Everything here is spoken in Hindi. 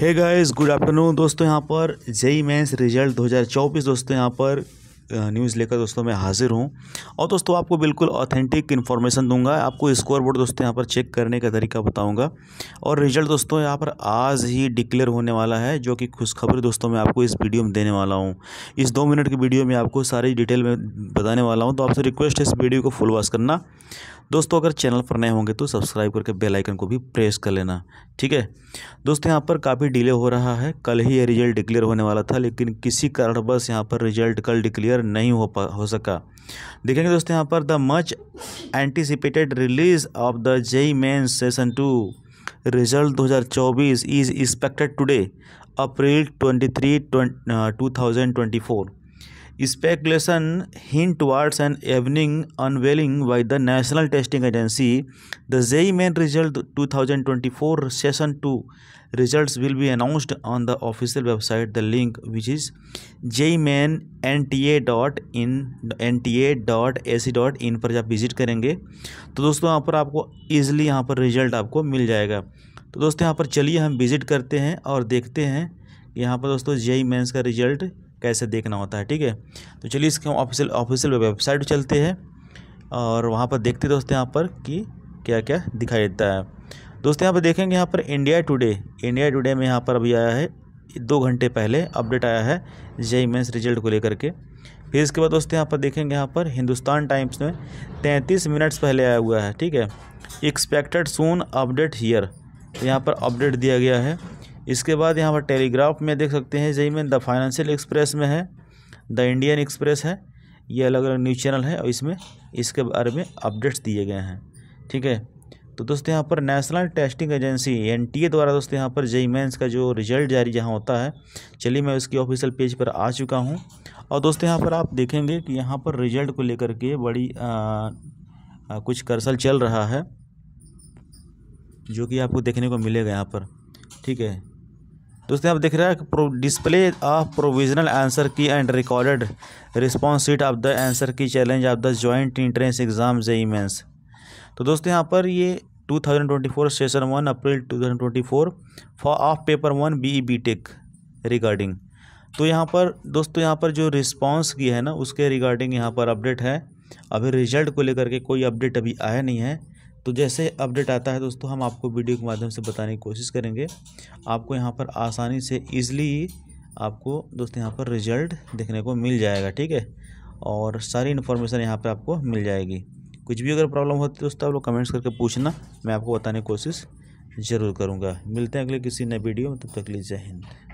है गाइस गुड आफ्टरनून दोस्तों यहाँ पर जेई मेंस रिजल्ट 2024 दोस्तों यहाँ पर न्यूज़ लेकर दोस्तों मैं हाजिर हूँ और दोस्तों आपको बिल्कुल ऑथेंटिक इन्फॉर्मेशन दूंगा आपको स्कोर बोर्ड दोस्तों यहाँ पर चेक करने का तरीका बताऊंगा और रिजल्ट दोस्तों यहाँ पर आज ही डिक्लेयर होने वाला है जो कि खुशखबरी दोस्तों मैं आपको इस वीडियो में देने वाला हूँ इस दो मिनट की वीडियो में आपको सारी डिटेल में बताने वाला हूँ तो आपसे रिक्वेस्ट है इस वीडियो को फुल वॉश करना दोस्तों अगर चैनल पर नए होंगे तो सब्सक्राइब करके बेल आइकन को भी प्रेस कर लेना ठीक है दोस्तों यहाँ पर काफ़ी डिले हो रहा है कल ही ये रिजल्ट डिक्लेयर होने वाला था लेकिन किसी कारणवश यहाँ पर रिजल्ट कल डिक्लेयर नहीं हो पा हो सका देखेंगे दोस्तों यहाँ पर the much anticipated release of the JEE Main session two result 2024 is expected today April 23 for speculation hint towards an evening unveiling by the National Testing Agency the JEE Main result 2024 session two results will be announced on the official website the link which is JEE Main N T A dot in N T A dot A C dot in पर जब विजिट करेंगे तो दोस्तों यहाँ पर आपको ईजिली यहाँ पर रिजल्ट आपको मिल जाएगा तो दोस्तों यहाँ पर चलिए हम विजिट करते हैं और देखते हैं यहाँ पर दोस्तों जेई मेन्स का रिजल्ट कैसे देखना होता है ठीक है तो चलिए इसके हम ऑफिशियल ऑफिशियल वेबसाइट चलते हैं और वहाँ पर देखते दोस्तों यहाँ पर कि क्या क्या दिखाई देता है दोस्तों यहाँ पर देखेंगे यहाँ पर इंडिया टुडे इंडिया टुडे में यहाँ पर अभी आया है दो घंटे पहले अपडेट आया है जेई मेन्स रिजल्ट को लेकर के फिर इसके बाद दोस्तों यहाँ पर देखेंगे यहाँ पर हिंदुस्तान टाइम्स में तैंतीस मिनट्स पहले आया हुआ है ठीक है एक्सपेक्टेड सून अपडेट हीयर यहाँ पर अपडेट दिया गया है इसके बाद यहाँ पर टेलीग्राफ में देख सकते हैं जई द फाइनेंशियल एक्सप्रेस में है द इंडियन एक्सप्रेस है ये अलग अलग न्यूज़ चैनल है और इसमें इसके बारे में अपडेट्स दिए गए हैं ठीक है तो दोस्तों यहाँ पर नेशनल टेस्टिंग एजेंसी एन द्वारा दोस्तों यहाँ पर जई मेन्स का जो रिजल्ट जारी जहाँ होता है चलिए मैं उसकी ऑफिशियल पेज पर आ चुका हूँ और दोस्तों यहाँ पर आप देखेंगे कि यहाँ पर रिजल्ट को लेकर के बड़ी आ, आ, कुछ करसल चल रहा है जो कि आपको देखने को मिलेगा यहाँ पर ठीक है दोस्तों आप देख रहे हैं display of provisional answer key and recorded response sheet of the answer key challenge of the joint entrance exam JEE Mains तो दोस्तों यहाँ पर ये 2024 session one April 2024 four of paper one B E B tech regarding तो यहाँ पर दोस्तों यहाँ पर जो रिस्पॉन्स की है ना उसके रिगार्डिंग यहाँ पर अपडेट है अभी रिजल्ट को लेकर के कोई अपडेट अभी आया नहीं है तो जैसे अपडेट आता है दोस्तों हम आपको वीडियो के माध्यम से बताने की कोशिश करेंगे आपको यहाँ पर आसानी से ईजिली आपको दोस्तों यहाँ पर रिजल्ट देखने को मिल जाएगा ठीक है और सारी इन्फॉर्मेशन यहाँ पर आपको मिल जाएगी कुछ भी अगर प्रॉब्लम होती है दोस्तों आप लोग कमेंट्स करके पूछना मैं आपको बताने की कोशिश ज़रूर करूँगा मिलते हैं अगले किसी नए वीडियो में तब तक लीजिए हिंद